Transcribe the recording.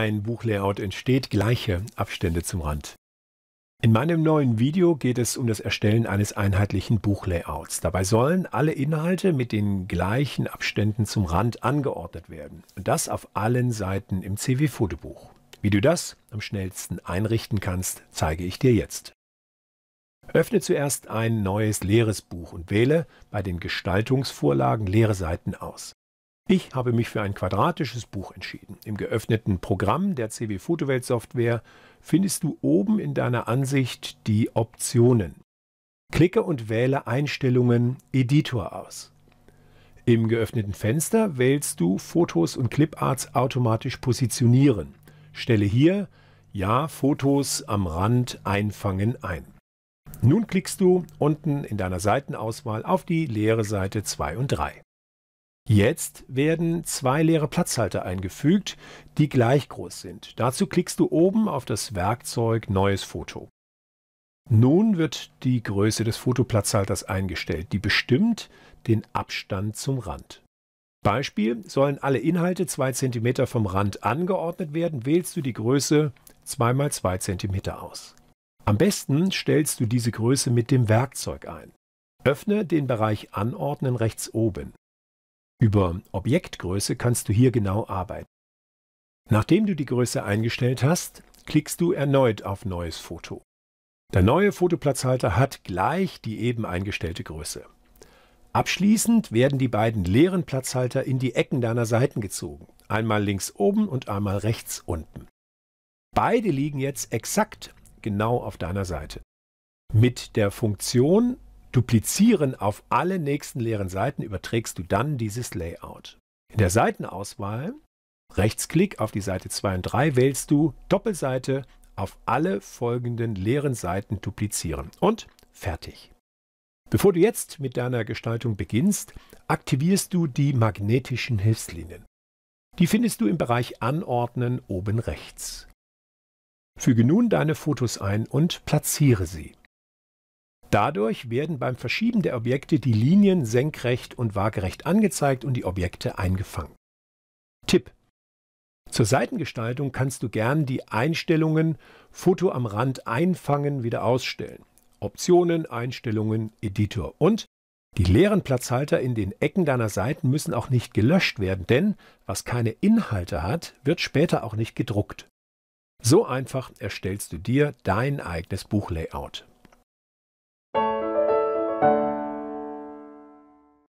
ein Buchlayout entsteht, gleiche Abstände zum Rand. In meinem neuen Video geht es um das Erstellen eines einheitlichen Buchlayouts. Dabei sollen alle Inhalte mit den gleichen Abständen zum Rand angeordnet werden. Und das auf allen Seiten im CW-Fotobuch. Wie du das am schnellsten einrichten kannst, zeige ich dir jetzt. Öffne zuerst ein neues leeres Buch und wähle bei den Gestaltungsvorlagen leere Seiten aus. Ich habe mich für ein quadratisches Buch entschieden. Im geöffneten Programm der CW Fotowelt Software findest du oben in deiner Ansicht die Optionen. Klicke und wähle Einstellungen Editor aus. Im geöffneten Fenster wählst du Fotos und Cliparts automatisch positionieren. Stelle hier Ja, Fotos am Rand einfangen ein. Nun klickst du unten in deiner Seitenauswahl auf die leere Seite 2 und 3. Jetzt werden zwei leere Platzhalter eingefügt, die gleich groß sind. Dazu klickst du oben auf das Werkzeug Neues Foto. Nun wird die Größe des Fotoplatzhalters eingestellt, die bestimmt den Abstand zum Rand. Beispiel, sollen alle Inhalte 2 cm vom Rand angeordnet werden, wählst du die Größe 2 x 2 cm aus. Am besten stellst du diese Größe mit dem Werkzeug ein. Öffne den Bereich Anordnen rechts oben. Über Objektgröße kannst du hier genau arbeiten. Nachdem du die Größe eingestellt hast, klickst du erneut auf Neues Foto. Der neue Fotoplatzhalter hat gleich die eben eingestellte Größe. Abschließend werden die beiden leeren Platzhalter in die Ecken deiner Seiten gezogen, einmal links oben und einmal rechts unten. Beide liegen jetzt exakt genau auf deiner Seite. Mit der Funktion Duplizieren auf alle nächsten leeren Seiten überträgst du dann dieses Layout. In der Seitenauswahl, Rechtsklick auf die Seite 2 und 3, wählst du Doppelseite auf alle folgenden leeren Seiten duplizieren und fertig. Bevor du jetzt mit deiner Gestaltung beginnst, aktivierst du die magnetischen Hilfslinien. Die findest du im Bereich Anordnen oben rechts. Füge nun deine Fotos ein und platziere sie. Dadurch werden beim Verschieben der Objekte die Linien senkrecht und waagerecht angezeigt und die Objekte eingefangen. Tipp zur Seitengestaltung kannst du gern die Einstellungen Foto am Rand einfangen wieder ausstellen. Optionen, Einstellungen, Editor und die leeren Platzhalter in den Ecken deiner Seiten müssen auch nicht gelöscht werden, denn was keine Inhalte hat, wird später auch nicht gedruckt. So einfach erstellst du dir dein eigenes Buchlayout.